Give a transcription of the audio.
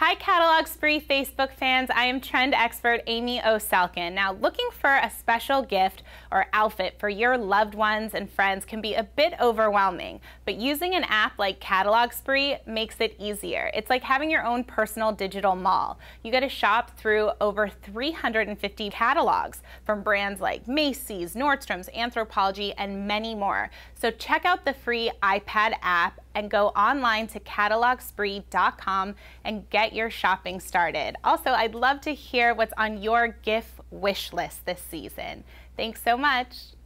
Hi, Catalog Spree Facebook fans. I am trend expert Amy O'Selkin. Now, looking for a special gift or outfit for your loved ones and friends can be a bit overwhelming, but using an app like Catalog Spree makes it easier. It's like having your own personal digital mall. You get to shop through over 350 catalogs from brands like Macy's, Nordstrom's, Anthropology, and many more. So check out the free iPad app and go online to catalogspree.com and get your shopping started. Also, I'd love to hear what's on your gift wish list this season. Thanks so much.